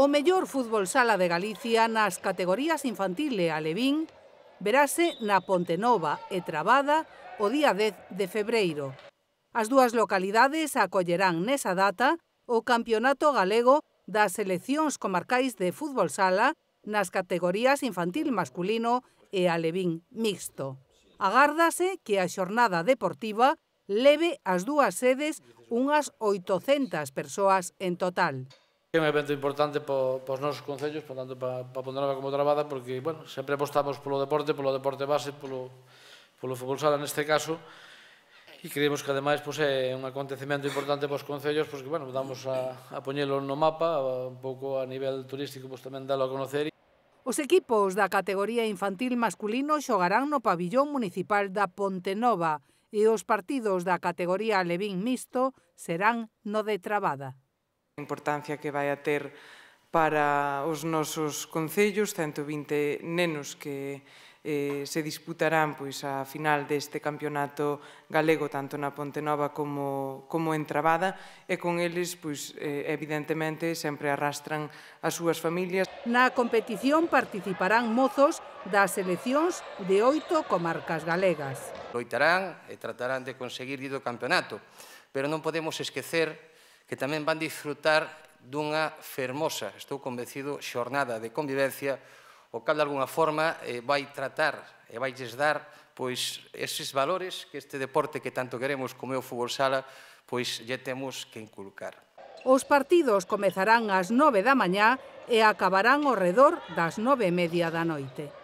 O mellor fútbol sala de Galicia nas categorías infantil e alevín verase na Pontenova e Trabada o día 10 de febreiro. As dúas localidades acollerán nesa data o Campeonato Galego das seleccións comarcais de fútbol sala nas categorías infantil masculino e alevín mixto. Agárdase que a xornada deportiva leve as dúas sedes unhas 800 persoas en total é un evento importante para os nosos concellos, por tanto, para pa como Trabada, porque, bueno, sempre apostamos polo deporte, polo deporte base, polo, polo fútbol sala neste caso, e creemos que, ademais, pois, é un acontecemento importante os concellos, porque, bueno, damos a, poñelo no mapa, un pouco a nivel turístico, pois tamén dalo a conocer. Os equipos da categoría infantil masculino xogarán no pabillón municipal da Pontenova e os partidos da categoría levín mixto serán no de Trabada importancia que vai a ter para os nosos concellos, 120 nenos que eh, se disputarán pois, a final deste campeonato galego tanto na Ponte Nova como, como en Trabada e con eles, pois, eh, evidentemente, sempre arrastran as súas familias. Na competición participarán mozos das seleccións de oito comarcas galegas. Loitarán e tratarán de conseguir ir do campeonato, pero non podemos esquecer que tamén van disfrutar dunha fermosa, estou convencido, xornada de convivencia, o cal de alguna forma eh, vai tratar e vai dar pois eses valores que este deporte que tanto queremos como é o fútbol sala, pois lle temos que inculcar. Os partidos comezarán ás 9 da mañá e acabarán ao redor das 9 e media da noite.